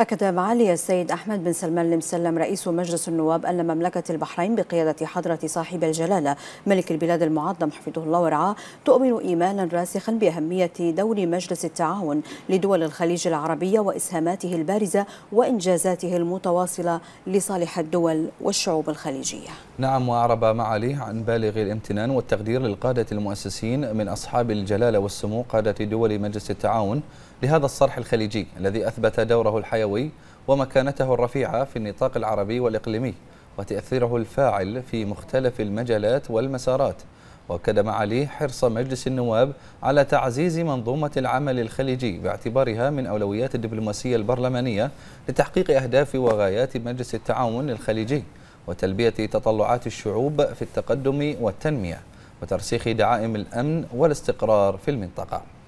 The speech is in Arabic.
أكد معالي السيد أحمد بن سلمان المسلم رئيس مجلس النواب أن مملكة البحرين بقيادة حضرة صاحب الجلالة ملك البلاد المعظم حفظه الله ورعاه تؤمن إيمانا راسخا بأهمية دور مجلس التعاون لدول الخليج العربية وإسهاماته البارزة وإنجازاته المتواصلة لصالح الدول والشعوب الخليجية نعم وأعرب معاليه عن بالغ الامتنان والتقدير للقادة المؤسسين من أصحاب الجلالة والسمو قادة دول مجلس التعاون لهذا الصرح الخليجي الذي أثبت دوره الحيوي السنوي ومكانته الرفيعة في النطاق العربي والإقليمي وتأثيره الفاعل في مختلف المجالات والمسارات وأكد معاليه حرص مجلس النواب على تعزيز منظومة العمل الخليجي باعتبارها من أولويات الدبلوماسية البرلمانية لتحقيق أهداف وغايات مجلس التعاون الخليجي وتلبية تطلعات الشعوب في التقدم والتنمية وترسيخ دعائم الأمن والاستقرار في المنطقة